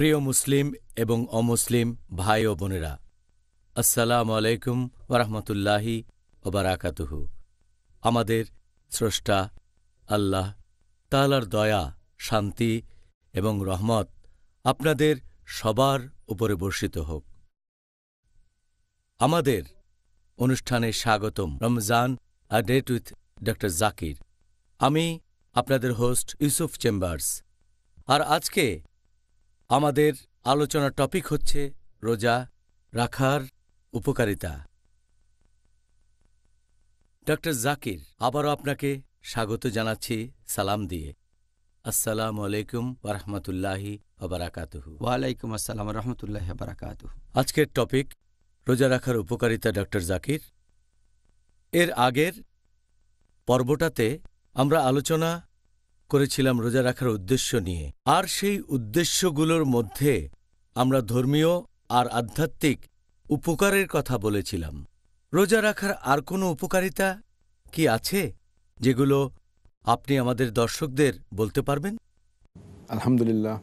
প্রিয় মুসলিম এবং অমুসলিম ভাই ও বোনেরা আসসালামু আলাইকুম ওরহমতুল্লাহি ওবারাকাতুহু আমাদের স্রষ্টা আল্লাহ তালার দয়া শান্তি এবং রহমত আপনাদের সবার উপরে বর্ষিত হোক আমাদের অনুষ্ঠানে স্বাগতম রমজান আ ডেট উইথ ড জাকির আমি আপনাদের হোস্ট ইউসুফ চেম্বার্স আর আজকে আমাদের আলোচনার টপিক হচ্ছে রোজা রাখার উপকারিতা ডক্টর জাকির আবারও আপনাকে স্বাগত জানাচ্ছি সালাম দিয়ে আসসালাম আলাইকুম ওরহমতুল্লাহি ওয়ালাইকুম আসসালাম রহমতুল্লাহ আজকের টপিক রোজা রাখার উপকারিতা ডক্টর জাকির এর আগের পর্বটাতে আমরা আলোচনা করেছিলাম রোজা রাখার উদ্দেশ্য নিয়ে আর সেই উদ্দেশ্যগুলোর মধ্যে আমরা ধর্মীয় আর আধ্যাত্মিক উপকারের কথা বলেছিলাম রোজা রাখার আর কোনো উপকারিতা কি আছে যেগুলো আপনি আমাদের দর্শকদের বলতে পারবেন আলহামদুলিল্লাহ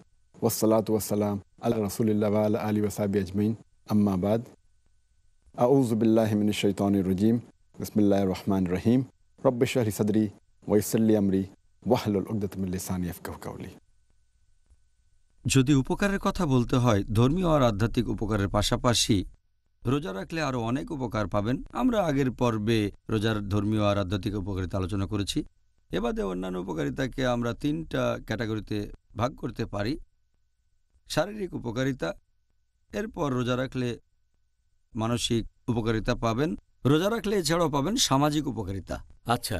ওসালাত ওয়াসালাম আল্লাহ রসুলিল্লাহ আল্লাহ আলী ওসাবি আজমিন আম্মাবাদ আউজবিল্লাহমিন শৈতান রজিম বিসমিল্লা রহমান রহিম রব্বেশ্বরী সদরি ওয়সল্লি আমরি যদি উপকারের কথা বলতে হয় ধর্মীয় আর আধ্যাত্মিক উপকারের পাশাপাশি রোজা রাখলে আরও অনেক উপকার পাবেন আমরা আগের পর্বে রোজার ধর্মীয় আর আধ্যাত্মিক উপকারিতা আলোচনা করেছি এবাদে অন্যান্য উপকারিতাকে আমরা তিনটা ক্যাটাগরিতে ভাগ করতে পারি শারীরিক উপকারিতা এরপর রোজা রাখলে মানসিক উপকারিতা পাবেন রোজা রাখলে এছাড়াও পাবেন সামাজিক উপকারিতা আচ্ছা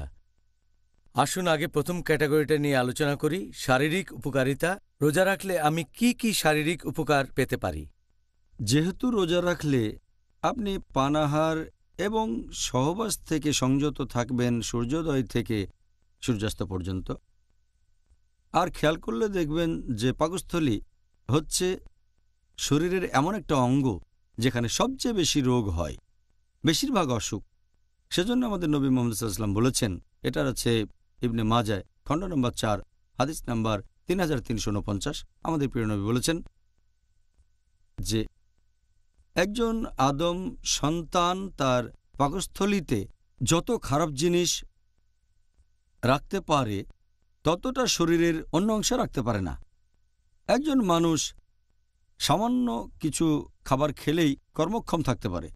আসুন আগে প্রথম ক্যাটাগরিটা নিয়ে আলোচনা করি শারীরিক উপকারিতা রোজা রাখলে আমি কি কি শারীরিক উপকার পেতে পারি যেহেতু রোজা রাখলে আপনি পানাহার এবং সহবাস থেকে সংযত থাকবেন সূর্যোদয় থেকে সূর্যাস্ত পর্যন্ত আর খেয়াল করলে দেখবেন যে পাকস্থলী হচ্ছে শরীরের এমন একটা অঙ্গ যেখানে সবচেয়ে বেশি রোগ হয় বেশিরভাগ অসুখ সেজন্য আমাদের নবী মোহাম্মদ সাল্লাম বলেছেন এটার আছে ইবনে মাজায় খণ্ড নম্বর চার হাদিস নাম্বার তিন হাজার তিনশো উনপঞ্চাশ আমাদের প্রিয়নবী বলেছেন যে একজন আদম সন্তান তার পাকস্থলিতে যত খারাপ জিনিস রাখতে পারে ততটা শরীরের অন্য অংশে রাখতে পারে না একজন মানুষ সামান্য কিছু খাবার খেলেই কর্মক্ষম থাকতে পারে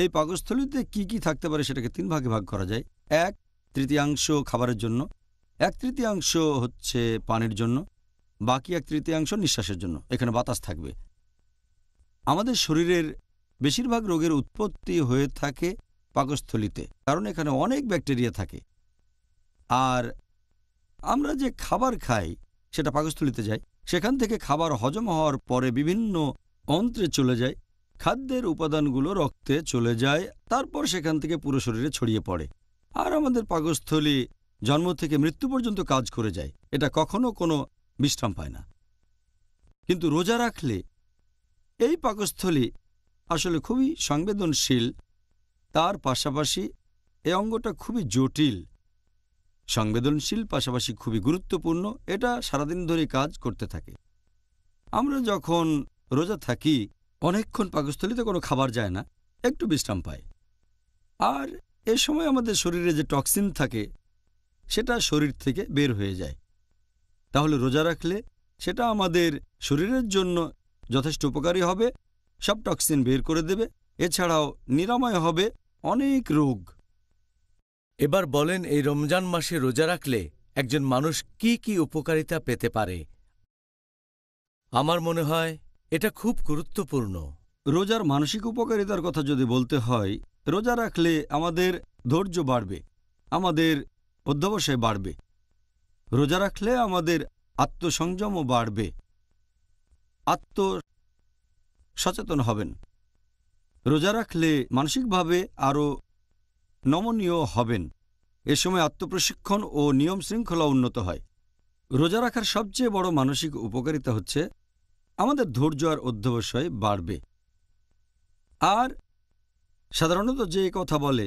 এই পাকস্থলিতে কি কি থাকতে পারে সেটাকে তিন ভাগে ভাগ করা যায় এক তৃতীয়াংশ খাবারের জন্য এক তৃতীয়াংশ হচ্ছে পানির জন্য বাকি এক তৃতীয়াংশ নিঃশ্বাসের জন্য এখানে বাতাস থাকবে আমাদের শরীরের বেশিরভাগ রোগের উৎপত্তি হয়ে থাকে পাকস্থলিতে কারণ এখানে অনেক ব্যাকটেরিয়া থাকে আর আমরা যে খাবার খাই সেটা পাকস্থলিতে যায় সেখান থেকে খাবার হজম হওয়ার পরে বিভিন্ন অন্ত্রে চলে যায় খাদ্যের উপাদানগুলো রক্তে চলে যায় তারপর সেখান থেকে পুরো শরীরে ছড়িয়ে পড়ে আর আমাদের পাকস্থলী জন্ম থেকে মৃত্যু পর্যন্ত কাজ করে যায় এটা কখনো কোনো বিশ্রাম পায় না কিন্তু রোজা রাখলে এই পাকস্থলী আসলে খুবই সংবেদনশীল তার পাশাপাশি এ অঙ্গটা খুবই জটিল সংবেদনশীল পাশাপাশি খুবই গুরুত্বপূর্ণ এটা সারাদিন ধরে কাজ করতে থাকে আমরা যখন রোজা থাকি অনেকক্ষণ পাকস্থলীতে কোনো খাবার যায় না একটু বিশ্রাম পায় আর এ সময় আমাদের শরীরে যে টক্সিন থাকে সেটা শরীর থেকে বের হয়ে যায় তাহলে রোজা রাখলে সেটা আমাদের শরীরের জন্য যথেষ্ট উপকারী হবে সব টক্সিন বের করে দেবে এছাড়াও নিরাময় হবে অনেক রোগ এবার বলেন এই রমজান মাসে রোজা রাখলে একজন মানুষ কি কি উপকারিতা পেতে পারে আমার মনে হয় এটা খুব গুরুত্বপূর্ণ রোজার মানসিক উপকারিতার কথা যদি বলতে হয় রোজা রাখলে আমাদের ধৈর্য বাড়বে আমাদের অধ্যবসায় বাড়বে রোজা রাখলে আমাদের আত্মসংযমও বাড়বে আত্ম সচেতন হবেন রোজা রাখলে মানসিকভাবে আরও নমনীয় হবেন এ সময় আত্মপ্রশিক্ষণ ও নিয়ম শৃঙ্খলা উন্নত হয় রোজা রাখার সবচেয়ে বড় মানসিক উপকারিতা হচ্ছে আমাদের ধৈর্য আর অধ্যবসায় বাড়বে আর সাধারণত যে কথা বলে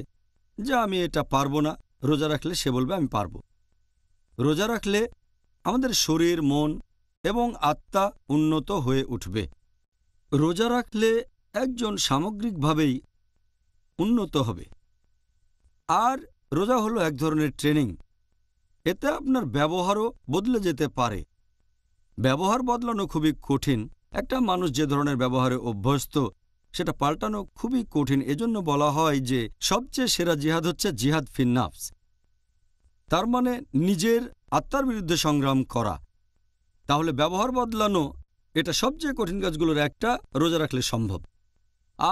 যে আমি এটা পারবো না রোজা রাখলে সে বলবে আমি পারব রোজা রাখলে আমাদের শরীর মন এবং আত্মা উন্নত হয়ে উঠবে রোজা রাখলে একজন সামগ্রিকভাবেই উন্নত হবে আর রোজা হলো এক ধরনের ট্রেনিং এতে আপনার ব্যবহারও বদলে যেতে পারে ব্যবহার বদলানো খুবই কঠিন একটা মানুষ যে ধরনের ব্যবহারে অভ্যস্ত সেটা পাল্টানো খুবই কঠিন এজন্য বলা হয় যে সবচেয়ে সেরা জিহাদ হচ্ছে জিহাদ ফিন্নাফস তার মানে নিজের আত্মার বিরুদ্ধে সংগ্রাম করা তাহলে ব্যবহার বদলানো এটা সবচেয়ে কঠিন কাজগুলোর একটা রোজা রাখলে সম্ভব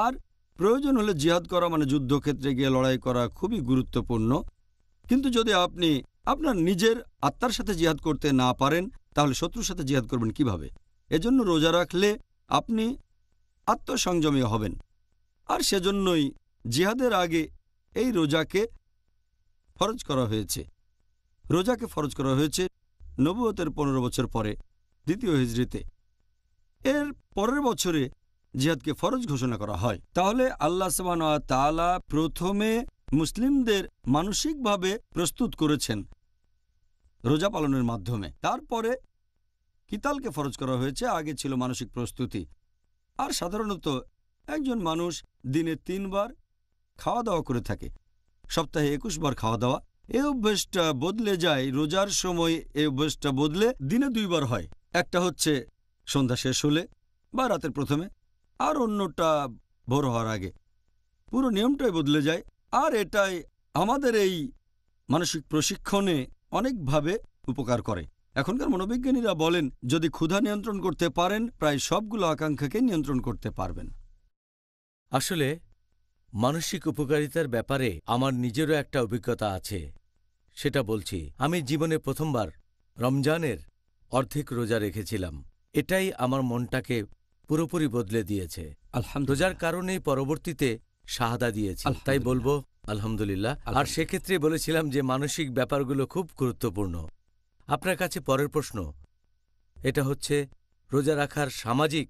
আর প্রয়োজন হলে জিহাদ করা মানে যুদ্ধক্ষেত্রে গিয়ে লড়াই করা খুবই গুরুত্বপূর্ণ কিন্তু যদি আপনি আপনার নিজের আত্মার সাথে জিহাদ করতে না পারেন তাহলে শত্রুর সাথে জিহাদ করবেন কিভাবে এজন্য রোজা রাখলে আপনি আত্মসংযমী হবেন আর সেজন্যই জিহাদের আগে এই রোজাকে ফরজ করা হয়েছে রোজাকে ফরজ করা হয়েছে নবুয়তের পনেরো বছর পরে দ্বিতীয় হিজড়িতে এর পরের বছরে জিহাদকে ফরজ ঘোষণা করা হয় তাহলে আল্লাহ সবান তালা প্রথমে মুসলিমদের মানসিকভাবে প্রস্তুত করেছেন রোজা পালনের মাধ্যমে তারপরে কিতালকে ফরজ করা হয়েছে আগে ছিল মানসিক প্রস্তুতি আর সাধারণত একজন মানুষ দিনে তিনবার খাওয়া দাওয়া করে থাকে সপ্তাহে একুশ বার খাওয়া দাওয়া এ অভ্যেসটা বদলে যায় রোজার সময় এ অভ্যেসটা বদলে দিনে দুইবার হয় একটা হচ্ছে সন্ধ্যা শেষ হলে বা রাতের প্রথমে আর অন্যটা ভোর হওয়ার আগে পুরো নিয়মটাই বদলে যায় আর এটাই আমাদের এই মানসিক প্রশিক্ষণে অনেকভাবে উপকার করে এখনকার মনোবিজ্ঞানীরা বলেন যদি ক্ষুধা নিয়ন্ত্রণ করতে পারেন প্রায় সবগুলো আকাঙ্ক্ষাকে নিয়ন্ত্রণ করতে পারবেন আসলে মানসিক উপকারিতার ব্যাপারে আমার নিজেরও একটা অভিজ্ঞতা আছে সেটা বলছি আমি জীবনে প্রথমবার রমজানের অর্ধেক রোজা রেখেছিলাম এটাই আমার মনটাকে পুরোপুরি বদলে দিয়েছে রোজার কারণেই পরবর্তীতে শাহাদা দিয়েছে তাই বলবো আলহামদুলিল্লাহ আর সেক্ষেত্রে বলেছিলাম যে মানসিক ব্যাপারগুলো খুব গুরুত্বপূর্ণ আপনার কাছে পরের প্রশ্ন এটা হচ্ছে রোজা রাখার সামাজিক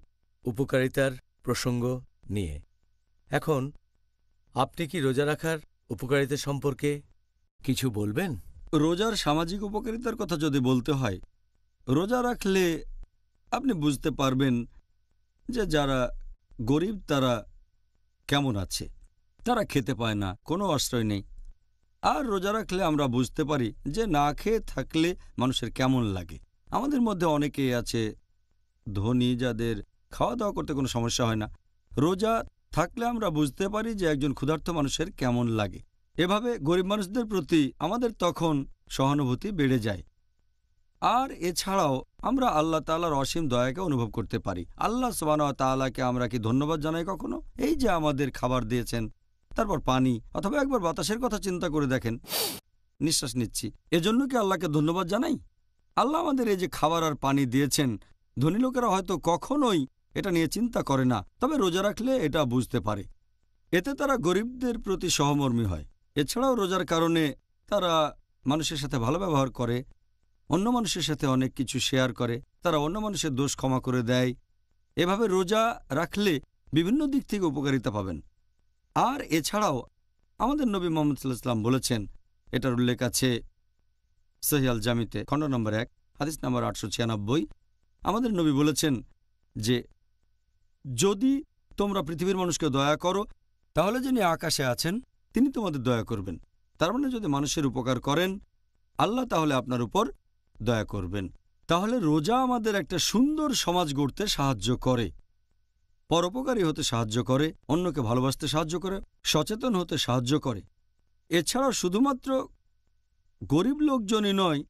উপকারিতার প্রসঙ্গ নিয়ে এখন আপনি কি রোজা রাখার উপকারিতা সম্পর্কে কিছু বলবেন রোজার সামাজিক উপকারিতার কথা যদি বলতে হয় রোজা রাখলে আপনি বুঝতে পারবেন যে যারা গরিব তারা কেমন আছে তারা খেতে পায় না কোনো আশ্রয় নেই আর রোজা রাখলে আমরা বুঝতে পারি যে না খেয়ে থাকলে মানুষের কেমন লাগে আমাদের মধ্যে অনেকেই আছে ধনী যাদের খাওয়া দাওয়া করতে কোনো সমস্যা হয় না রোজা থাকলে আমরা বুঝতে পারি যে একজন ক্ষুধার্ত মানুষের কেমন লাগে এভাবে গরিব মানুষদের প্রতি আমাদের তখন সহানুভূতি বেড়ে যায় আর এছাড়াও আমরা আল্লাহ তালার অসীম দয়াকে অনুভব করতে পারি আল্লাহ সোবান তালাকে আমরা কি ধন্যবাদ জানাই কখনো এই যে আমাদের খাবার দিয়েছেন তারপর পানি অথবা একবার বাতাসের কথা চিন্তা করে দেখেন নিঃশ্বাস নিচ্ছি এজন্য কি আল্লাহকে ধন্যবাদ জানাই আল্লাহ আমাদের এই যে খাবার আর পানি দিয়েছেন ধনী লোকেরা হয়তো কখনোই এটা নিয়ে চিন্তা করে না তবে রোজা রাখলে এটা বুঝতে পারে এতে তারা গরিবদের প্রতি সহমর্মী হয় এছাড়াও রোজার কারণে তারা মানুষের সাথে ভালো ব্যবহার করে অন্য মানুষের সাথে অনেক কিছু শেয়ার করে তারা অন্য মানুষের দোষ ক্ষমা করে দেয় এভাবে রোজা রাখলে বিভিন্ন দিক থেকে উপকারিতা পাবেন আর এছাড়াও আমাদের নবী মোহাম্মদ ইসলাম বলেছেন এটার উল্লেখ আছে সহিয়াল জামিতে খণ্ড নম্বর এক হাদিস নম্বর আটশো ছিয়ানব্বই আমাদের নবী বলেছেন যে যদি তোমরা পৃথিবীর মানুষকে দয়া করো তাহলে যিনি আকাশে আছেন তিনি তোমাদের দয়া করবেন তার মানে যদি মানুষের উপকার করেন আল্লাহ তাহলে আপনার উপর দয়া করবেন তাহলে রোজা আমাদের একটা সুন্দর সমাজ গড়তে সাহায্য করে পরোপকারী হতে সাহায্য করে অন্যকে ভালোবাসতে সাহায্য করে সচেতন হতে সাহায্য করে এছাড়া শুধুমাত্র গরিব লোকজনই নয়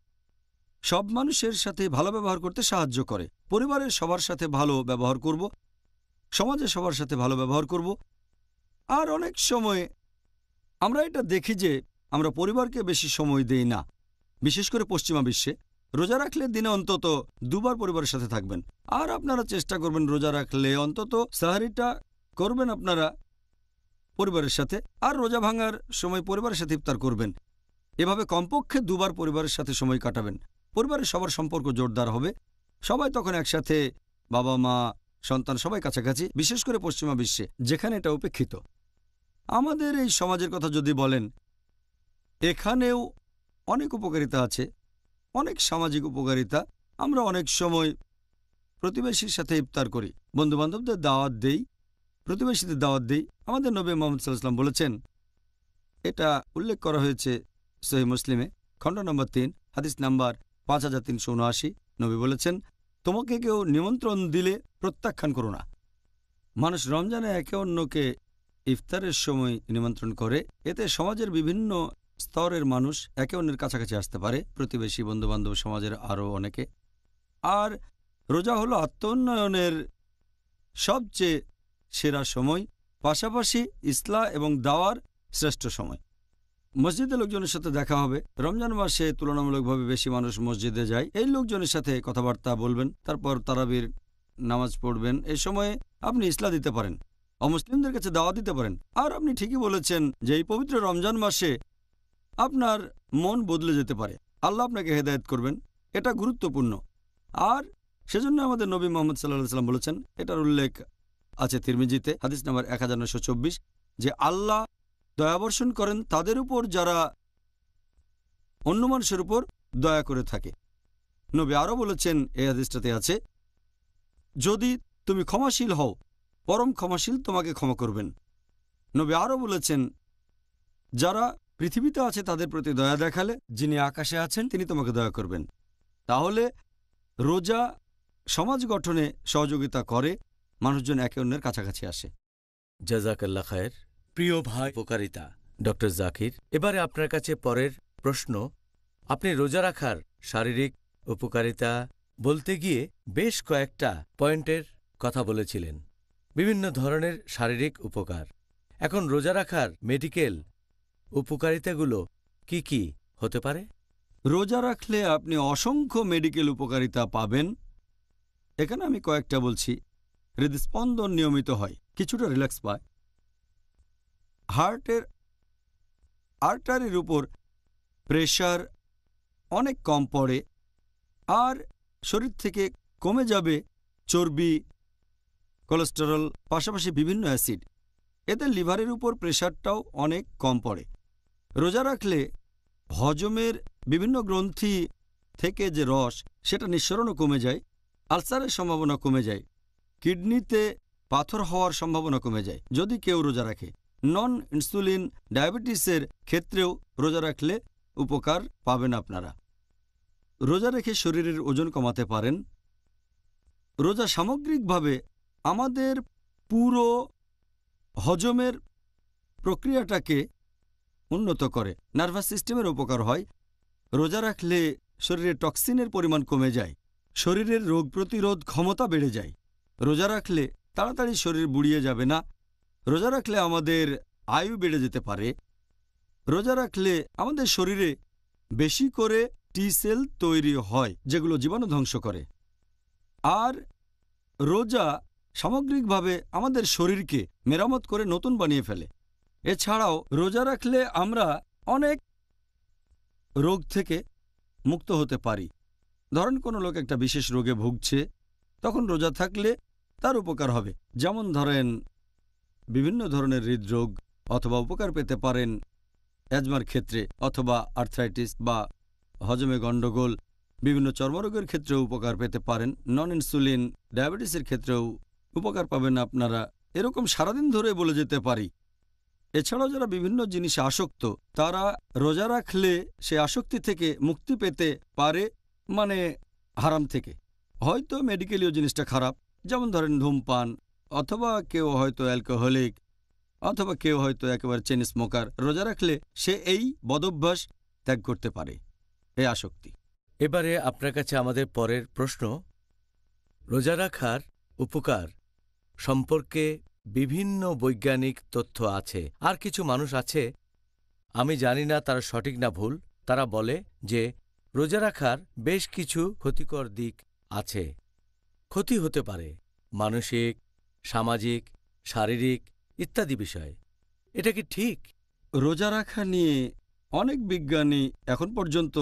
সব মানুষের সাথে ভালো ব্যবহার করতে সাহায্য করে পরিবারের সবার সাথে ভালো ব্যবহার করব সমাজে সবার সাথে ভালো ব্যবহার করব আর অনেক সময়ে আমরা এটা দেখি যে আমরা পরিবারকে বেশি সময় দেই না বিশেষ করে পশ্চিমা বিশ্বে রোজা রাখলে দিনে অন্তত দুবার পরিবারের সাথে থাকবেন আর আপনারা চেষ্টা করবেন রোজা রাখলে অন্তত সাহারিটা করবেন আপনারা পরিবারের সাথে আর রোজা ভাঙার সময় পরিবারের সাথে ইফতার করবেন এভাবে কমপক্ষে দুবার পরিবারের সাথে সময় কাটাবেন পরিবারের সবার সম্পর্ক জোরদার হবে সবাই তখন একসাথে বাবা মা সন্তান সবাই কাছাকাছি বিশেষ করে পশ্চিমা বিশ্বে যেখানে এটা উপেক্ষিত আমাদের এই সমাজের কথা যদি বলেন এখানেও অনেক উপকারিতা আছে অনেক সামাজিক উপকারিতা আমরা অনেক সময় প্রতিবেশীর সাথে ইফতার করি বন্ধুবান্ধবদের দাওয়াত দেই প্রতিবেশীদের দাওয়াত দেই আমাদের নবী মোহাম্মদ সাল্লাম বলেছেন এটা উল্লেখ করা হয়েছে সহি মুসলিমে খণ্ড নম্বর তিন হাদিস নাম্বার পাঁচ হাজার তিনশো উনআশি নবী বলেছেন তোমাকে কেউ নিমন্ত্রণ দিলে প্রত্যাখ্যান করো না মানুষ রমজানে একে অন্যকে ইফতারের সময় নিমন্ত্রণ করে এতে সমাজের বিভিন্ন স্তরের মানুষ একে অন্যের কাছাকাছি আসতে পারে প্রতিবেশী বন্ধুবান্ধব সমাজের আরও অনেকে আর রোজা হলো আত্মোন্নয়নের সবচেয়ে সেরা সময় পাশাপাশি ইসলা এবং দাওয়ার শ্রেষ্ঠ সময় মসজিদে লোকজনের সাথে দেখা হবে রমজান মাসে তুলনামূলকভাবে বেশি মানুষ মসজিদে যায় এই লোকজনের সাথে কথাবার্তা বলবেন তারপর তারাবির নামাজ পড়বেন এই সময়ে আপনি ইসলা দিতে পারেন অমুসলিমদের কাছে দাওয়া দিতে পারেন আর আপনি ঠিকই বলেছেন যে এই পবিত্র রমজান মাসে আপনার মন বদলে যেতে পারে আল্লাহ আপনাকে হেদায়ত করবেন এটা গুরুত্বপূর্ণ আর সেজন্য আমাদের নবী মোহাম্মদ সাল্লাহ সাল্লাম বলেছেন এটার উল্লেখ আছে তিরমিজিতে হাদিস নাম্বার এক যে আল্লাহ দয়াবর্ষণ করেন তাদের উপর যারা অন্য মানুষের উপর দয়া করে থাকে নবী আরও বলেছেন এই হাদিসটাতে আছে যদি তুমি ক্ষমাশীল হও পরম ক্ষমাশীল তোমাকে ক্ষমা করবেন নবী আরও বলেছেন যারা পৃথিবীতে আছে তাদের প্রতি দয়া দেখালে যিনি আকাশে আছেন তিনি তোমাকে দয়া করবেন তাহলে রোজা সমাজ গঠনে সহযোগিতা করে মানুষজন একে অন্যের কাছাকাছি আসে জাজাকাল্লা খায়ের প্রিয় ভাই উপকারিতা ডক্টর জাকির এবারে আপনার কাছে পরের প্রশ্ন আপনি রোজা রাখার শারীরিক উপকারিতা বলতে গিয়ে বেশ কয়েকটা পয়েন্টের কথা বলেছিলেন বিভিন্ন ধরনের শারীরিক উপকার এখন রোজা রাখার মেডিকেল উপকারিতাগুলো কি কি হতে পারে রোজা রাখলে আপনি অসংখ্য মেডিকেল উপকারিতা পাবেন এখানে আমি কয়েকটা বলছি হৃদস্পন্দন নিয়মিত হয় কিছুটা রিল্যাক্স পায় হার্টের আর্টারির উপর প্রেশার অনেক কম পড়ে আর শরীর থেকে কমে যাবে চর্বি কোলেস্টেরল পাশাপাশি বিভিন্ন অ্যাসিড এতে লিভারের উপর প্রেশারটাও অনেক কম পড়ে রোজা রাখলে হজমের বিভিন্ন গ্রন্থি থেকে যে রস সেটা নিঃসরণও কমে যায় আলসারের সম্ভাবনা কমে যায় কিডনিতে পাথর হওয়ার সম্ভাবনা কমে যায় যদি কেউ রোজা রাখে নন ইনসুলিন ডায়াবেটিসের ক্ষেত্রেও রোজা রাখলে উপকার পাবেন আপনারা রোজা রেখে শরীরের ওজন কমাতে পারেন রোজা সামগ্রিকভাবে আমাদের পুরো হজমের প্রক্রিয়াটাকে উন্নত করে নার্ভাস সিস্টেমের উপকার হয় রোজা রাখলে শরীরে টক্সিনের পরিমাণ কমে যায় শরীরের রোগ প্রতিরোধ ক্ষমতা বেড়ে যায় রোজা রাখলে তাড়াতাড়ি শরীর বুড়িয়ে যাবে না রোজা রাখলে আমাদের আয়ু বেড়ে যেতে পারে রোজা রাখলে আমাদের শরীরে বেশি করে টি সেল তৈরি হয় যেগুলো জীবাণু ধ্বংস করে আর রোজা সামগ্রিকভাবে আমাদের শরীরকে মেরামত করে নতুন বানিয়ে ফেলে এছাড়াও রোজা রাখলে আমরা অনেক রোগ থেকে মুক্ত হতে পারি ধরেন কোনো লোক একটা বিশেষ রোগে ভুগছে তখন রোজা থাকলে তার উপকার হবে যেমন ধরেন বিভিন্ন ধরনের হৃদরোগ অথবা উপকার পেতে পারেন অ্যাজমার ক্ষেত্রে অথবা আর্থ্রাইটিস বা হজমে গণ্ডগোল বিভিন্ন চর্মরোগের ক্ষেত্রেও উপকার পেতে পারেন নন ইনসুলিন ডায়াবেটিসের ক্ষেত্রেও উপকার পাবেন আপনারা এরকম সারাদিন ধরে বলে যেতে পারি এছাড়াও যারা বিভিন্ন জিনিসে আসক্ত তারা রোজা রাখলে সে আসক্তি থেকে মুক্তি পেতে পারে মানে হারাম থেকে হয়তো মেডিকেলীয় জিনিসটা খারাপ যেমন ধরেন ধূমপান অথবা কেউ হয়তো অ্যালকোহলিক অথবা কেউ হয়তো একেবারে চেন স্মোকার রোজা রাখলে সে এই বদভ্যাস ত্যাগ করতে পারে এ আসক্তি এবারে আপনার কাছে আমাদের পরের প্রশ্ন রোজা রাখার উপকার সম্পর্কে বিভিন্ন বৈজ্ঞানিক তথ্য আছে আর কিছু মানুষ আছে আমি জানি না তারা সঠিক না ভুল তারা বলে যে রোজা রাখার বেশ কিছু ক্ষতিকর দিক আছে ক্ষতি হতে পারে মানসিক সামাজিক শারীরিক ইত্যাদি বিষয় এটা কি ঠিক রোজা রাখা নিয়ে অনেক বিজ্ঞানী এখন পর্যন্ত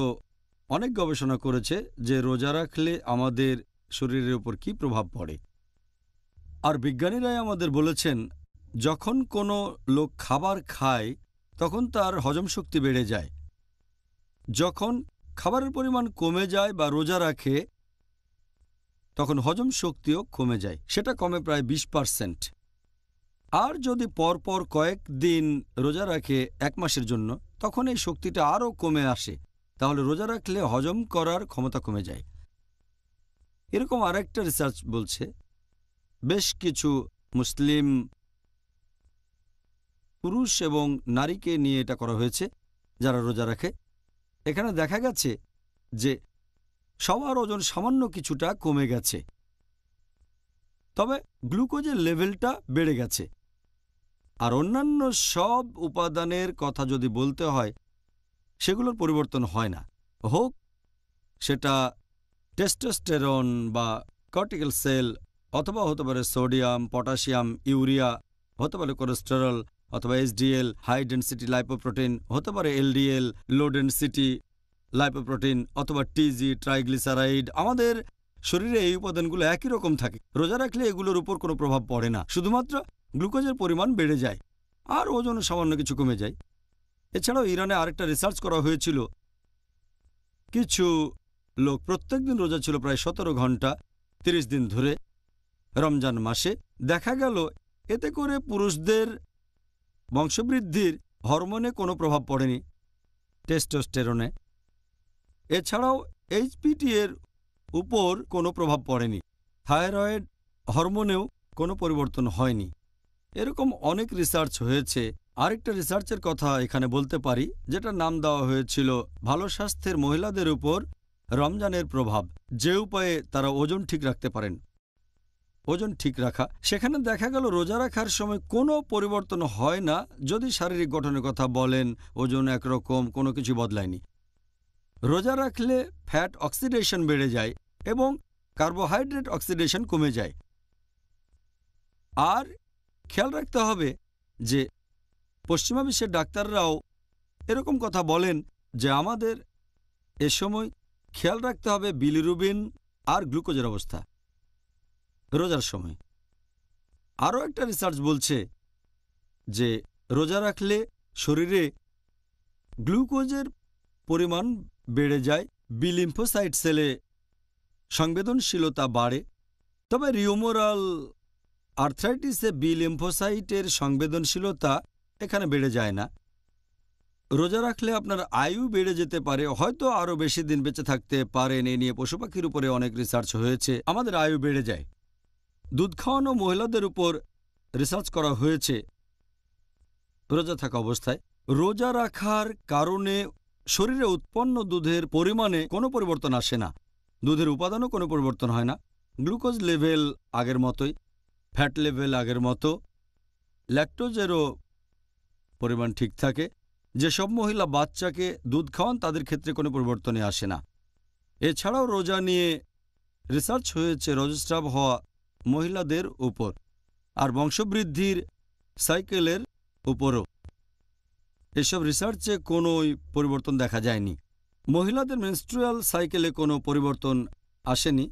অনেক গবেষণা করেছে যে রোজা রাখলে আমাদের শরীরের উপর কি প্রভাব পড়ে আর বিজ্ঞানীরাই আমাদের বলেছেন যখন কোনো লোক খাবার খায় তখন তার হজম শক্তি বেড়ে যায় যখন খাবারের পরিমাণ কমে যায় বা রোজা রাখে তখন হজম শক্তিও কমে যায় সেটা কমে প্রায় বিশ পারসেন্ট আর যদি পরপর কয়েক দিন রোজা রাখে এক মাসের জন্য তখন এই শক্তিটা আরও কমে আসে তাহলে রোজা রাখলে হজম করার ক্ষমতা কমে যায় এরকম আরেকটা রিসার্চ বলছে বেশ কিছু মুসলিম পুরুষ এবং নারীকে নিয়ে এটা করা হয়েছে যারা রোজা রাখে এখানে দেখা গেছে যে সবার ওজন সামান্য কিছুটা কমে গেছে তবে গ্লুকোজের লেভেলটা বেড়ে গেছে আর অন্যান্য সব উপাদানের কথা যদি বলতে হয় সেগুলোর পরিবর্তন হয় না হোক সেটা টেস্টোস্টেরন বা কর্টিক্যাল সেল অথবা হতে পারে সোডিয়াম পটাশিয়াম ইউরিয়া হতে পারে কোলেস্টেরল অথবা এসডিএল হাই ডেন্সিটি লাইপোপ্রোটিন হতে পারে এলডিএল লো ডেন্সিটি লাইপোপ্রোটিন অথবা টিজি ট্রাইগ্লিসারাইড আমাদের শরীরে এই উপাদানগুলো একই রকম থাকে রোজা রাখলে এগুলোর উপর কোনো প্রভাব পড়ে না শুধুমাত্র গ্লুকোজের পরিমাণ বেড়ে যায় আর ওজন সামান্য কিছু কমে যায় এছাড়াও ইরানে আরেকটা রিসার্চ করা হয়েছিল কিছু লোক প্রত্যেকদিন রোজা ছিল প্রায় সতেরো ঘন্টা ৩০ দিন ধরে রমজান মাসে দেখা গেল এতে করে পুরুষদের বংশবৃদ্ধির হরমোনে কোনো প্রভাব পড়েনি টেস্টোস্টেরনে এছাড়াও এইচপিটিএর উপর কোনো প্রভাব পড়েনি থাইরয়েড হরমোনেও কোনো পরিবর্তন হয়নি এরকম অনেক রিসার্চ হয়েছে আরেকটা রিসার্চের কথা এখানে বলতে পারি যেটা নাম দেওয়া হয়েছিল ভালো স্বাস্থ্যের মহিলাদের উপর রমজানের প্রভাব যে উপায়ে তারা ওজন ঠিক রাখতে পারেন ওজন ঠিক রাখা সেখানে দেখা গেল রোজা রাখার সময় কোনো পরিবর্তন হয় না যদি শারীরিক গঠনের কথা বলেন ওজন একরকম কোনো কিছু বদলায়নি রোজা রাখলে ফ্যাট অক্সিডেশন বেড়ে যায় এবং কার্বোহাইড্রেট অক্সিডেশন কমে যায় আর খেয়াল রাখতে হবে যে পশ্চিমা বিশ্বের ডাক্তাররাও এরকম কথা বলেন যে আমাদের এ সময় খেয়াল রাখতে হবে বিলিরুবিন আর গ্লুকোজের অবস্থা রোজার সময় আরও একটা রিসার্চ বলছে যে রোজা রাখলে শরীরে গ্লুকোজের পরিমাণ বেড়ে যায় বিলিম্ফোসাইট সেলে সংবেদনশীলতা বাড়ে তবে রিওমোরাল আর্থ্রাইটিসে বিলিম্ফোসাইটের সংবেদনশীলতা এখানে বেড়ে যায় না রোজা রাখলে আপনার আয়ু বেড়ে যেতে পারে হয়তো আরও বেশি দিন বেঁচে থাকতে পারেন এ নিয়ে পশু পাখির উপরে অনেক রিসার্চ হয়েছে আমাদের আয়ু বেড়ে যায় দুধ খাওয়ানো মহিলাদের উপর রিসার্চ করা হয়েছে রোজা থাকা অবস্থায় রোজা রাখার কারণে শরীরে উৎপন্ন দুধের পরিমাণে কোনো পরিবর্তন আসে না দুধের উপাদানও কোনো পরিবর্তন হয় না গ্লুকোজ লেভেল আগের মতোই ফ্যাট লেভেল আগের মতো ল্যাকটোজেরও পরিমাণ ঠিক থাকে যেসব মহিলা বাচ্চাকে দুধ খাওয়ান তাদের ক্ষেত্রে কোনো পরিবর্তনে আসে না এছাড়াও রোজা নিয়ে রিসার্চ হয়েছে রোজস্ট্রাব হওয়া মহিলাদের উপর আর বংশবৃদ্ধির সাইকেলের উপরও এসব রিসার্চে কোনো পরিবর্তন দেখা যায়নি মহিলাদের মেনস্ট্রুয়াল সাইকেলে কোনো পরিবর্তন আসেনি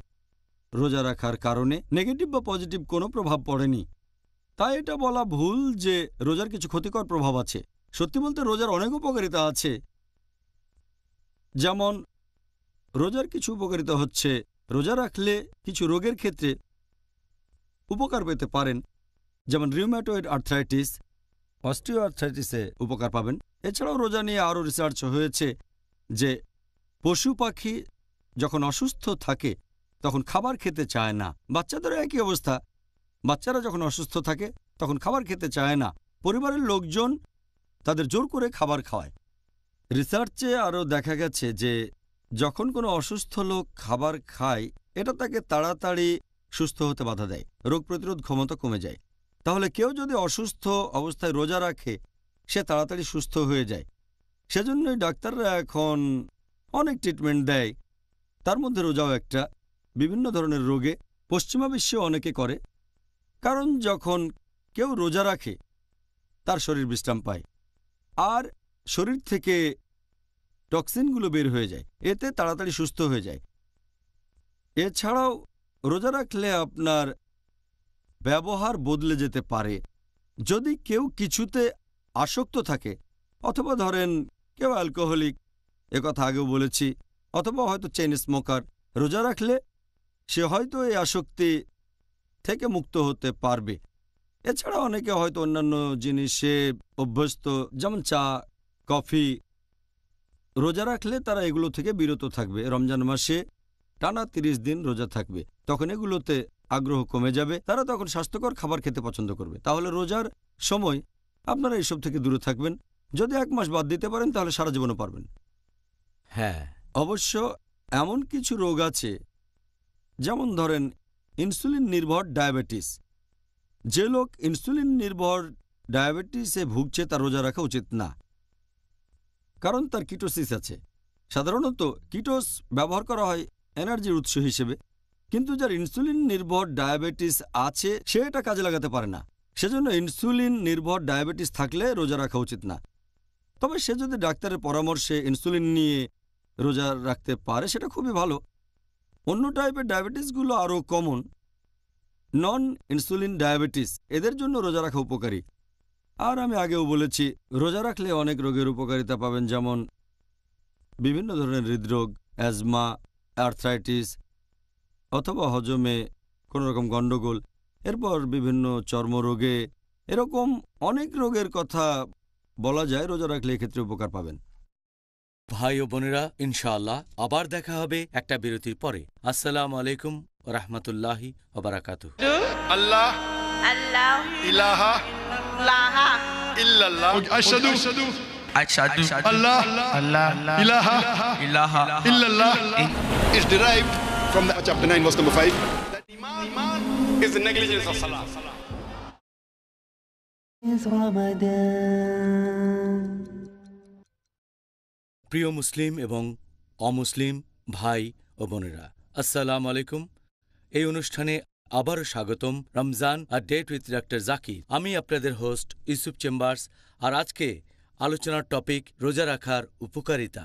রোজা রাখার কারণে নেগেটিভ বা পজিটিভ কোনো প্রভাব পড়েনি তাই এটা বলা ভুল যে রোজার কিছু ক্ষতিকর প্রভাব আছে সত্যি বলতে রোজার অনেক উপকারিতা আছে যেমন রোজার কিছু উপকারিতা হচ্ছে রোজা রাখলে কিছু রোগের ক্ষেত্রে উপকার পেতে পারেন যেমন রিউম্যাটোয়েড আর্থ্রাইটিস অস্ট্রিও আর্থ্রাইটিসে উপকার পাবেন এছাড়াও রোজা নিয়ে আরও রিসার্চ হয়েছে যে পশু পাখি যখন অসুস্থ থাকে তখন খাবার খেতে চায় না বাচ্চাদেরও একই অবস্থা বাচ্চারা যখন অসুস্থ থাকে তখন খাবার খেতে চায় না পরিবারের লোকজন তাদের জোর করে খাবার খাওয়ায় রিসার্চে আরও দেখা গেছে যে যখন কোনো অসুস্থ লোক খাবার খায় এটা তাকে তাড়াতাড়ি সুস্থ হতে বাধা দেয় রোগ প্রতিরোধ ক্ষমতা কমে যায় তাহলে কেউ যদি অসুস্থ অবস্থায় রোজা রাখে সে তাড়াতাড়ি সুস্থ হয়ে যায় সেজন্যই ডাক্তাররা এখন অনেক ট্রিটমেন্ট দেয় তার মধ্যে রোজাও একটা বিভিন্ন ধরনের রোগে পশ্চিমা বিশ্বে অনেকে করে কারণ যখন কেউ রোজা রাখে তার শরীর বিশ্রাম পায় আর শরীর থেকে টক্সিনগুলো বের হয়ে যায় এতে তাড়াতাড়ি সুস্থ হয়ে যায় এছাড়াও রোজা রাখলে আপনার ব্যবহার বদলে যেতে পারে যদি কেউ কিছুতে আসক্ত থাকে অথবা ধরেন কেউ অ্যালকোহলিক কথা আগেও বলেছি অথবা হয়তো চেন স্মোকার রোজা রাখলে সে হয়তো এই আসক্তি থেকে মুক্ত হতে পারবে এছাড়া অনেকে হয়তো অন্যান্য জিনিসে অভ্যস্ত যেমন চা কফি রোজা রাখলে তারা এগুলো থেকে বিরত থাকবে রমজান মাসে টানা ৩০ দিন রোজা থাকবে তখন এগুলোতে আগ্রহ কমে যাবে তারা তখন স্বাস্থ্যকর খাবার খেতে পছন্দ করবে তাহলে রোজার সময় আপনারা এসব থেকে দূরে থাকবেন যদি এক মাস বাদ দিতে পারেন তাহলে সারা জীবনও পারবেন হ্যাঁ অবশ্য এমন কিছু রোগ আছে যেমন ধরেন ইনসুলিন নির্ভর ডায়াবেটিস যে লোক ইনসুলিন নির্ভর ডায়াবেটিসে ভুগছে তার রোজা রাখা উচিত না কারণ তার কিটোসিস আছে সাধারণত কিটোস ব্যবহার করা হয় এনার্জির উৎস হিসেবে কিন্তু যার ইনসুলিন নির্ভর ডায়াবেটিস আছে সে এটা কাজে লাগাতে পারে না সেজন্য ইনসুলিন নির্ভর ডায়াবেটিস থাকলে রোজা রাখা উচিত না তবে সে যদি ডাক্তারের পরামর্শে ইনসুলিন নিয়ে রোজা রাখতে পারে সেটা খুবই ভালো অন্য টাইপের ডায়াবেটিসগুলো আরও কমন নন ইনসুলিন ডায়াবেটিস এদের জন্য রোজা রাখা উপকারী আর আমি আগেও বলেছি রোজা রাখলে অনেক রোগের উপকারিতা পাবেন যেমন বিভিন্ন ধরনের হৃদরোগ অ্যাজমা আর্থ্রাইটিস অথবা হজমে কোনো রকম গণ্ডগোল এরপর বিভিন্ন চর্মরোগে এরকম অনেক রোগের কথা বলা যায় রোজা রাখলে এক্ষেত্রে উপকার পাবেন ভাই ও বোনেরা ইনশাআল্লাহ আবার দেখা হবে একটা বিরতির পরে আসসালাম আলাইকুম রহমতুল্লাহি ওবরাকাত আল্লাহ আল্লাহ ইলাহা ইল্লাল্লাহ আশহাদু Ashadu Allah Allah Allah Allah Allah Allah is derived from the chapter 9 verse number 5 that iman is the negligence of salah প্রিয় মুসলিম এবং অমুসলিম ভাই ও বোনেরা আসসালাম আলাইকুম এই অনুষ্ঠানে আবারও স্বাগতম রমজান আর ডেট উইথ ডাক্তার জাকির আমি আপনাদের হোস্ট ইউসুফ চেম্বার্স আর আজকে আলোচনার টপিক রোজা রাখার উপকারিতা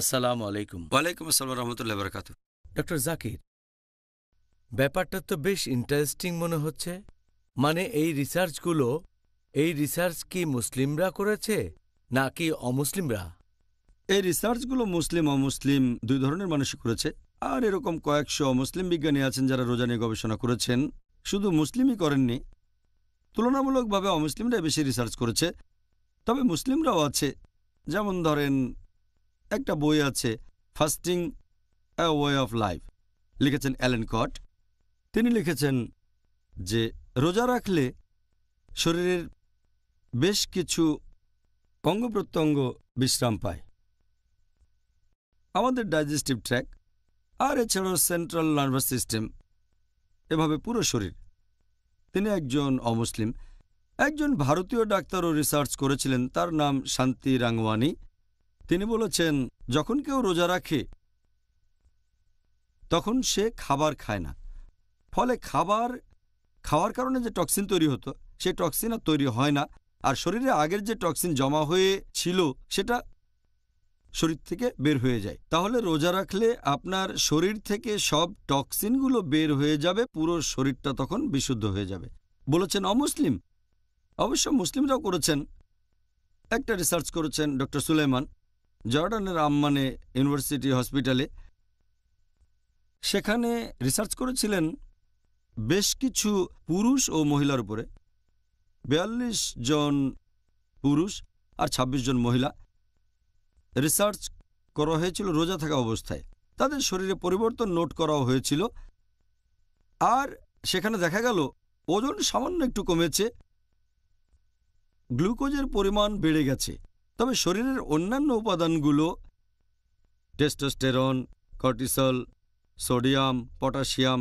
আসসালামু আলাইকুম ওয়ালাইকুম আসসালাম রহমতুল্লাহ বরকাত ডক্টর জাকির ব্যাপারটা তো বেশ ইন্টারেস্টিং মনে হচ্ছে মানে এই রিসার্চগুলো এই রিসার্চ কি মুসলিমরা করেছে নাকি অমুসলিমরা এই রিসার্চগুলো মুসলিম অমুসলিম দুই ধরনের মানুষই করেছে আর এরকম কয়েকশো অমুসলিম বিজ্ঞানী আছেন যারা রোজা নিয়ে গবেষণা করেছেন শুধু মুসলিমই করেননি তুলনামূলকভাবে অমুসলিমরাই বেশি রিসার্চ করেছে তবে মুসলিমরাও আছে যেমন ধরেন একটা বই আছে fasting a way of life লিখেছেন অ্যালেন কট তিনি লিখেছেন যে রোজা রাখলে শরীরের বেশ কিছু অঙ্গ প্রত্যঙ্গ বিশ্রাম পায় আমাদের ডাইজেস্টিভ ট্র্যাক আর এছাড়াও সেন্ট্রাল নার্ভাস সিস্টেম এভাবে পুরো শরীর তিনি একজন অমুসলিম একজন ভারতীয় ডাক্তারও রিসার্চ করেছিলেন তার নাম শান্তি রাংওয়ানি তিনি বলেছেন যখন কেউ রোজা রাখে তখন সে খাবার খায় না ফলে খাবার খাওয়ার কারণে যে টক্সিন তৈরি হতো সে টক্সিন আর তৈরি হয় না আর শরীরে আগের যে টক্সিন জমা হয়ে ছিল সেটা শরীর থেকে বের হয়ে যায় তাহলে রোজা রাখলে আপনার শরীর থেকে সব টক্সিনগুলো বের হয়ে যাবে পুরো শরীরটা তখন বিশুদ্ধ হয়ে যাবে বলেছেন অমুসলিম অবশ্য মুসলিমরাও করেছেন একটা রিসার্চ করেছেন ডক্টর সুলেমান জর্ডানের আম্মানে ইউনিভার্সিটি হসপিটালে সেখানে রিসার্চ করেছিলেন বেশ কিছু পুরুষ ও মহিলার উপরে বিয়াল্লিশ জন পুরুষ আর ২৬ জন মহিলা রিসার্চ করা হয়েছিল রোজা থাকা অবস্থায় তাদের শরীরে পরিবর্তন নোট করাও হয়েছিল আর সেখানে দেখা গেল ওজন সামান্য একটু কমেছে গ্লুকোজের পরিমাণ বেড়ে গেছে তবে শরীরের অন্যান্য উপাদানগুলো testosterone cortisol sodium potassium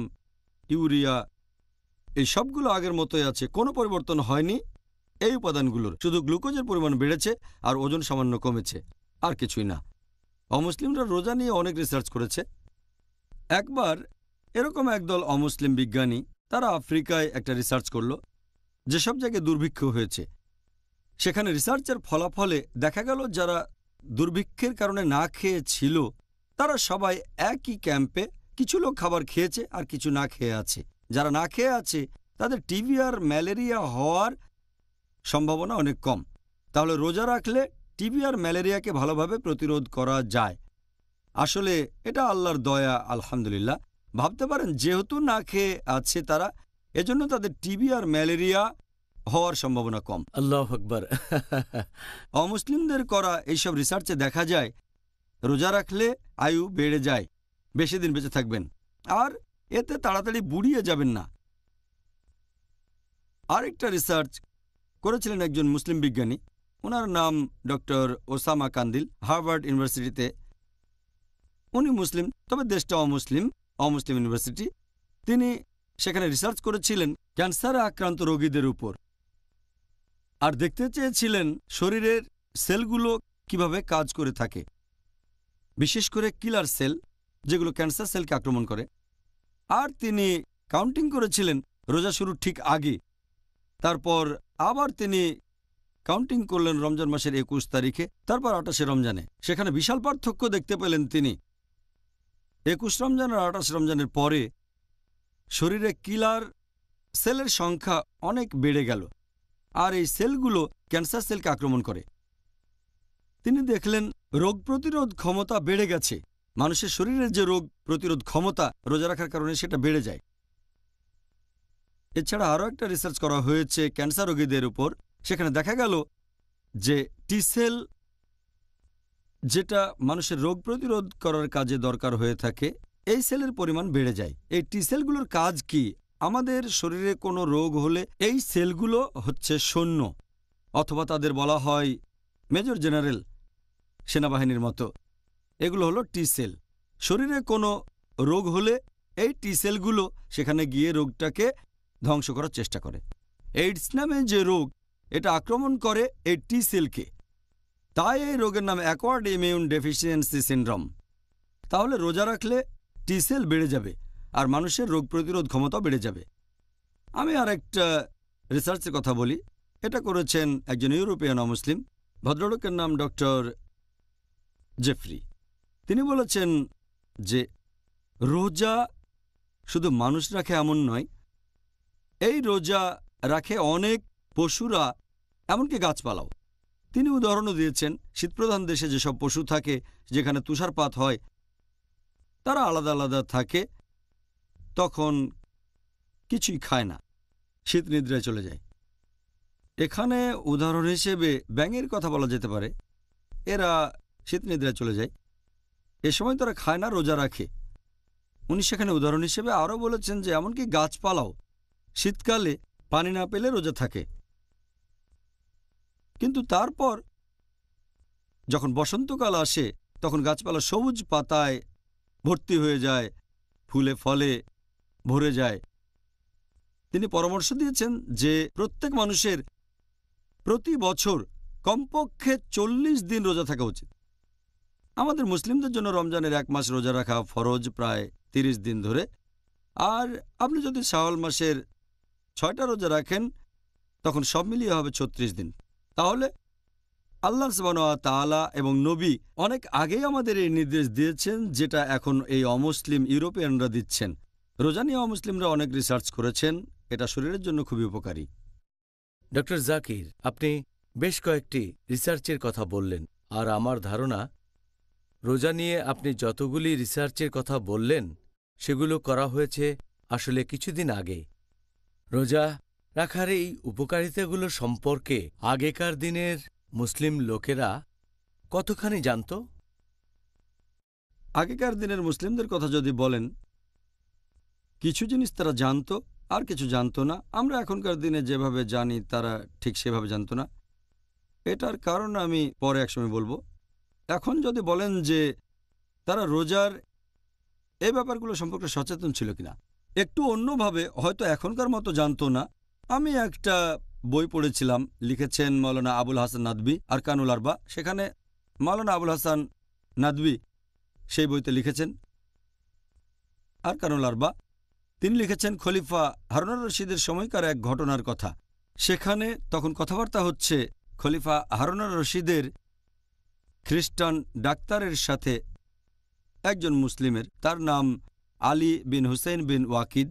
urea এই সবগুলো আগের মতোই আছে কোনো পরিবর্তন হয়নি এই উপাদানগুলোর শুধু গ্লুকোজের পরিমাণ বেড়েছে আর ওজন সামান্য কমেছে আর কিছুই না অমুসলিমরা রোজা নিয়ে অনেক রিসার্চ করেছে একবার এরকম একদল অমুসলিম বিজ্ঞানী তারা আফ্রিকায় একটা রিসার্চ করল যেসব জায়গায় দুর্ভিক্ষ হয়েছে সেখানে রিসার্চের ফলাফলে দেখা গেল যারা দুর্ভিক্ষের কারণে না খেয়েছিল তারা সবাই একই ক্যাম্পে কিছু লোক খাবার খেয়েছে আর কিছু না খেয়ে আছে যারা না খেয়ে আছে তাদের টিবি আর ম্যালেরিয়া হওয়ার সম্ভাবনা অনেক কম তাহলে রোজা রাখলে টিবি আর ম্যালেরিয়াকে ভালোভাবে প্রতিরোধ করা যায় আসলে এটা আল্লাহর দয়া আলহামদুলিল্লাহ ভাবতে পারেন যেহেতু না খেয়ে আছে তারা এজন্য তাদের টিবি আর ম্যালেরিয়া হওয়ার সম্ভাবনা কম আল্লাহ আকবর অমুসলিমদের করা এইসব রিসার্চে দেখা যায় রোজা রাখলে আয়ু বেড়ে যায় বেশি দিন বেঁচে থাকবেন আর এতে তাড়াতাড়ি বুড়িয়ে যাবেন না আরেকটা রিসার্চ করেছিলেন একজন মুসলিম বিজ্ঞানী ওনার নাম ডক্টর ওসামা কান্দিল হার্ভার্ড ইউনিভার্সিটিতে উনি মুসলিম তবে দেশটা অমুসলিম অমুসলিম ইউনিভার্সিটি তিনি সেখানে রিসার্চ করেছিলেন ক্যান্সারে আক্রান্ত রোগীদের উপর আর দেখতে চেয়েছিলেন শরীরের সেলগুলো কিভাবে কাজ করে থাকে বিশেষ করে কিলার সেল যেগুলো ক্যান্সার সেলকে আক্রমণ করে আর তিনি কাউন্টিং করেছিলেন রোজা শুরুর ঠিক আগে তারপর আবার তিনি কাউন্টিং করলেন রমজান মাসের একুশ তারিখে তারপর আটাশে রমজানে সেখানে বিশাল পার্থক্য দেখতে পেলেন তিনি একুশ রমজান আর আটাশ রমজানের পরে শরীরে কিলার সেলের সংখ্যা অনেক বেড়ে গেল আর এই সেলগুলো ক্যান্সার সেলকে আক্রমণ করে তিনি দেখলেন রোগ প্রতিরোধ ক্ষমতা বেড়ে গেছে মানুষের শরীরের যে রোগ প্রতিরোধ ক্ষমতা রোজা রাখার কারণে সেটা বেড়ে যায় এছাড়া আরও একটা রিসার্চ করা হয়েছে ক্যান্সার রোগীদের উপর সেখানে দেখা গেল যে টিসেল যেটা মানুষের রোগ প্রতিরোধ করার কাজে দরকার হয়ে থাকে এই সেলের পরিমাণ বেড়ে যায় এই টিসেলগুলোর কাজ কি আমাদের শরীরে কোনো রোগ হলে এই সেলগুলো হচ্ছে সৈন্য অথবা তাদের বলা হয় মেজর জেনারেল সেনাবাহিনীর মতো এগুলো হলো টি সেল শরীরে কোনো রোগ হলে এই টি সেলগুলো সেখানে গিয়ে রোগটাকে ধ্বংস করার চেষ্টা করে এইডস নামে যে রোগ এটা আক্রমণ করে এই টি সেলকে তাই এই রোগের নাম অ্যাকোয়ার্ড ইমিউন ডেফিসিয়েন্সি সিনড্রোম তাহলে রোজা রাখলে টি সেল বেড়ে যাবে আর মানুষের রোগ প্রতিরোধ ক্ষমতা বেড়ে যাবে আমি আর একটা রিসার্চের কথা বলি এটা করেছেন একজন ইউরোপিয়ান অমুসলিম ভদ্রলোকের নাম ডক্টর জেফরি তিনি বলেছেন যে রোজা শুধু মানুষ রাখে এমন নয় এই রোজা রাখে অনেক পশুরা এমনকি গাছপালাও তিনি উদাহরণও দিয়েছেন শীতপ্রধান দেশে যেসব পশু থাকে যেখানে তুষারপাত হয় তারা আলাদা আলাদা থাকে তখন কিছুই খায় না শীত নিদ্রায় চলে যায় এখানে উদাহরণ হিসেবে ব্যাঙের কথা বলা যেতে পারে এরা শীত নিদ্রায় চলে যায় এ সময় তারা খায় না রোজা রাখে উনি সেখানে উদাহরণ হিসেবে আরও বলেছেন যে এমনকি গাছপালাও শীতকালে পানি না পেলে রোজা থাকে কিন্তু তারপর যখন বসন্তকাল আসে তখন গাছপালা সবুজ পাতায় ভর্তি হয়ে যায় ফুলে ফলে ভরে যায় তিনি পরামর্শ দিয়েছেন যে প্রত্যেক মানুষের প্রতি বছর কমপক্ষে চল্লিশ দিন রোজা থাকা উচিত আমাদের মুসলিমদের জন্য রমজানের এক মাস রোজা রাখা ফরজ প্রায় ৩০ দিন ধরে আর আপনি যদি শাওয়াল মাসের ছয়টা রোজা রাখেন তখন সব মিলিয়ে হবে ৩৬ দিন তাহলে আল্লাহ তালা এবং নবী অনেক আগেই আমাদের এই নির্দেশ দিয়েছেন যেটা এখন এই অমুসলিম ইউরোপিয়ানরা দিচ্ছেন রোজা নিয়ে অমুসলিমরা অনেক রিসার্চ করেছেন এটা শরীরের জন্য খুবই উপকারী ড জাকির আপনি বেশ কয়েকটি রিসার্চের কথা বললেন আর আমার ধারণা রোজা নিয়ে আপনি যতগুলি রিসার্চের কথা বললেন সেগুলো করা হয়েছে আসলে কিছুদিন আগে রোজা রাখার এই উপকারিতাগুলো সম্পর্কে আগেকার দিনের মুসলিম লোকেরা কতখানি জানত আগেকার দিনের মুসলিমদের কথা যদি বলেন কিছু জিনিস তারা জানতো আর কিছু জানতো না আমরা এখনকার দিনে যেভাবে জানি তারা ঠিক সেভাবে জানতো না এটার কারণ আমি পরে একসময় বলবো এখন যদি বলেন যে তারা রোজার এই ব্যাপারগুলো সম্পর্কে সচেতন ছিল কিনা একটু অন্যভাবে হয়তো এখনকার মতো জানতো না আমি একটা বই পড়েছিলাম লিখেছেন মৌলানা আবুল হাসান নাদবি আর কানুল আরবা সেখানে মৌলানা আবুল হাসান নাদবি সেই বইতে লিখেছেন আর কানুল আরবা তিনি লিখেছেন খলিফা হারুনার রশিদের সময়কার এক ঘটনার কথা সেখানে তখন কথাবার্তা হচ্ছে খলিফা হারুনার রশিদের খ্রিস্টান ডাক্তারের সাথে একজন মুসলিমের তার নাম আলী বিন হুসেন বিন ওয়াকিদ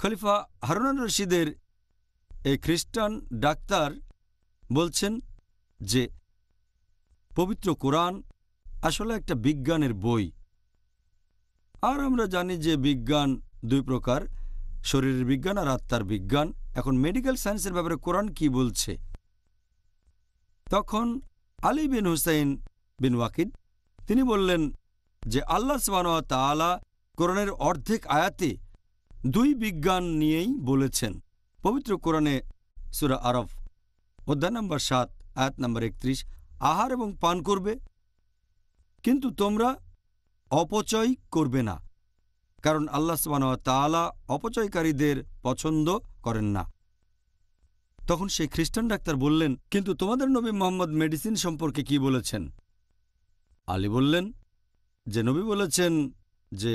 খলিফা হারুনার রশিদের এই খ্রিস্টান ডাক্তার বলছেন যে পবিত্র কোরআন আসলে একটা বিজ্ঞানের বই আর আমরা জানি যে বিজ্ঞান দুই প্রকার শরীরের বিজ্ঞান আর আত্মার বিজ্ঞান এখন মেডিকেল সায়েন্সের ব্যাপারে কোরআন কি বলছে তখন আলী বিন হুসাইন বিন ওয়াকিদ তিনি বললেন যে আল্লাহ তাআলা কোরআনের অর্ধেক আয়াতে দুই বিজ্ঞান নিয়েই বলেছেন পবিত্র কোরআনে সুরা আরফ অধ্যায় নম্বর সাত আয়াত নম্বর একত্রিশ আহার এবং পান করবে কিন্তু তোমরা অপচয় করবে না কারণ আল্লাহ সুবাহ তালা অপচয়কারীদের পছন্দ করেন না তখন সেই খ্রিস্টান ডাক্তার বললেন কিন্তু তোমাদের নবী মোহাম্মদ মেডিসিন সম্পর্কে কি বলেছেন আলী বললেন যে নবী বলেছেন যে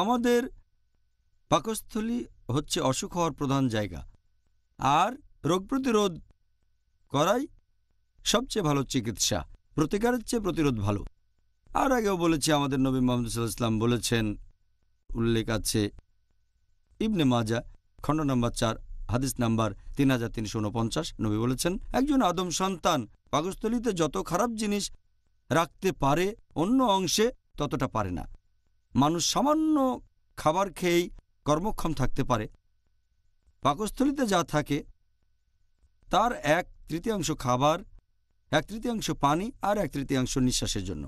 আমাদের পাকস্থলী হচ্ছে অসুখ হওয়ার প্রধান জায়গা আর রোগ প্রতিরোধ করাই সবচেয়ে ভালো চিকিৎসা প্রতিকারের চেয়ে প্রতিরোধ ভালো আর আগেও বলেছি আমাদের নবী মোহাম্মদ সাল্লাহাম বলেছেন উল্লেখ আছে ইবনে মাজা খণ্ড নম্বর চার হাদিস নাম্বার তিন হাজার তিনশো উনপঞ্চাশ নবী বলেছেন একজন আদম সন্তান পাকস্থলিতে যত খারাপ জিনিস রাখতে পারে অন্য অংশে ততটা পারে না মানুষ সামান্য খাবার খেয়েই কর্মক্ষম থাকতে পারে পাকস্থলিতে যা থাকে তার এক তৃতীয়াংশ খাবার এক তৃতীয়াংশ পানি আর এক তৃতীয়াংশ নিঃশ্বাসের জন্য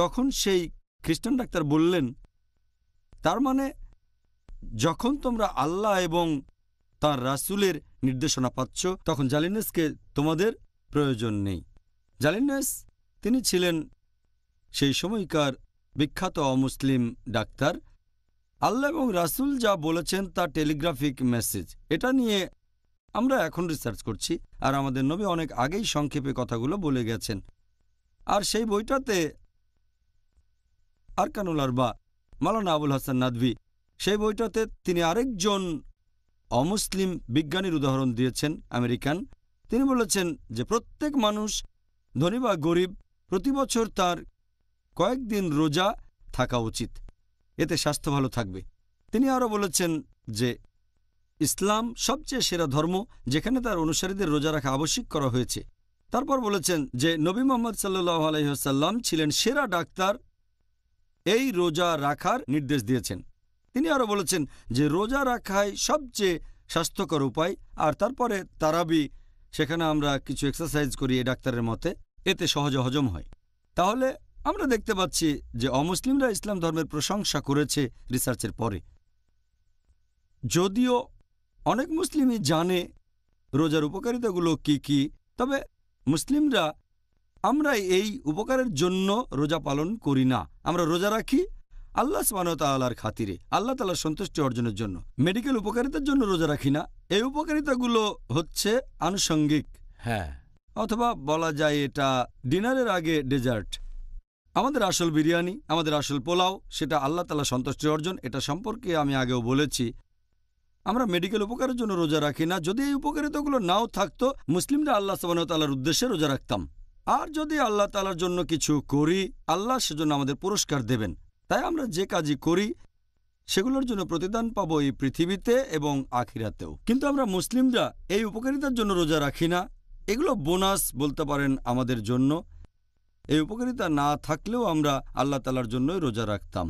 তখন সেই খ্রিস্টান ডাক্তার বললেন তার মানে যখন তোমরা আল্লাহ এবং তার রাসুলের নির্দেশনা পাচ্ছ তখন জালিনেসকে তোমাদের প্রয়োজন নেই জালিনেস তিনি ছিলেন সেই সময়কার বিখ্যাত অমুসলিম ডাক্তার আল্লাহ এবং রাসুল যা বলেছেন তা টেলিগ্রাফিক মেসেজ এটা নিয়ে আমরা এখন রিসার্চ করছি আর আমাদের নবী অনেক আগেই সংক্ষেপে কথাগুলো বলে গেছেন আর সেই বইটাতে আরকানুল আরবা মালানা আবুল হাসান নাদভি সেই বইটাতে তিনি আরেকজন অমুসলিম বিজ্ঞানীর উদাহরণ দিয়েছেন আমেরিকান তিনি বলেছেন যে প্রত্যেক মানুষ ধনী বা গরিব প্রতি বছর তার কয়েকদিন রোজা থাকা উচিত এতে স্বাস্থ্য ভালো থাকবে তিনি আরও বলেছেন যে ইসলাম সবচেয়ে সেরা ধর্ম যেখানে তার অনুসারীদের রোজা রাখা আবশ্যিক করা হয়েছে তারপর বলেছেন যে নবী মোহাম্মদ সাল্লু আলহ্লাম ছিলেন সেরা ডাক্তার এই রোজা রাখার নির্দেশ দিয়েছেন তিনি আরও বলেছেন যে রোজা রাখাই সবচেয়ে স্বাস্থ্যকর উপায় আর তারপরে তারাবি সেখানে আমরা কিছু এক্সারসাইজ করি ডাক্তারের মতে এতে সহজ হজম হয় তাহলে আমরা দেখতে পাচ্ছি যে অমুসলিমরা ইসলাম ধর্মের প্রশংসা করেছে রিসার্চের পরে যদিও অনেক মুসলিমই জানে রোজার উপকারিতাগুলো কি কি তবে মুসলিমরা আমরা এই উপকারের জন্য রোজা পালন করি না আমরা রোজা রাখি আল্লাহ স্মানতালার খাতিরে আল্লাহ তালার সন্তুষ্টি অর্জনের জন্য মেডিকেল উপকারিতার জন্য রোজা রাখি না এই উপকারিতাগুলো হচ্ছে আনুষঙ্গিক হ্যাঁ অথবা বলা যায় এটা ডিনারের আগে ডেজার্ট আমাদের আসল বিরিয়ানি আমাদের আসল পোলাও সেটা আল্লাহ তালা সন্তুষ্টি অর্জন এটা সম্পর্কে আমি আগেও বলেছি আমরা মেডিকেল উপকারের জন্য রোজা রাখি না যদি এই উপকারিতাগুলো নাও থাকতো মুসলিমরা আল্লাহ সবানতালার উদ্দেশ্যে রোজা রাখতাম আর যদি আল্লাহ তালার জন্য কিছু করি আল্লাহ সেজন্য আমাদের পুরস্কার দেবেন তাই আমরা যে কাজই করি সেগুলোর জন্য প্রতিদান পাব এই পৃথিবীতে এবং আখিরাতেও কিন্তু আমরা মুসলিমরা এই উপকারিতার জন্য রোজা রাখি না এগুলো বোনাস বলতে পারেন আমাদের জন্য এই উপকারিতা না থাকলেও আমরা আল্লাহ তালার জন্যই রোজা রাখতাম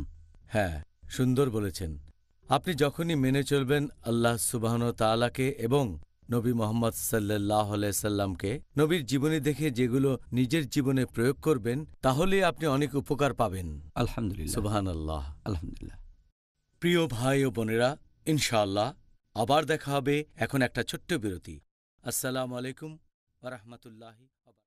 হ্যাঁ সুন্দর বলেছেন আপনি যখনই মেনে চলবেন আল্লাহ সুবাহন তালাকে এবং নবী মোহাম্মদ সাল্লাহ সাল্লামকে নবীর জীবনী দেখে যেগুলো নিজের জীবনে প্রয়োগ করবেন তাহলে আপনি অনেক উপকার পাবেন আলহামদুলিল্লাহ আল্লাহ আলহামদুলিল্লাহ প্রিয় ভাই ও বোনেরা ইনশাআল্লাহ আবার দেখা হবে এখন একটা ছোট্ট বিরতি আসসালামু আলাইকুম রহমতুল্লাহ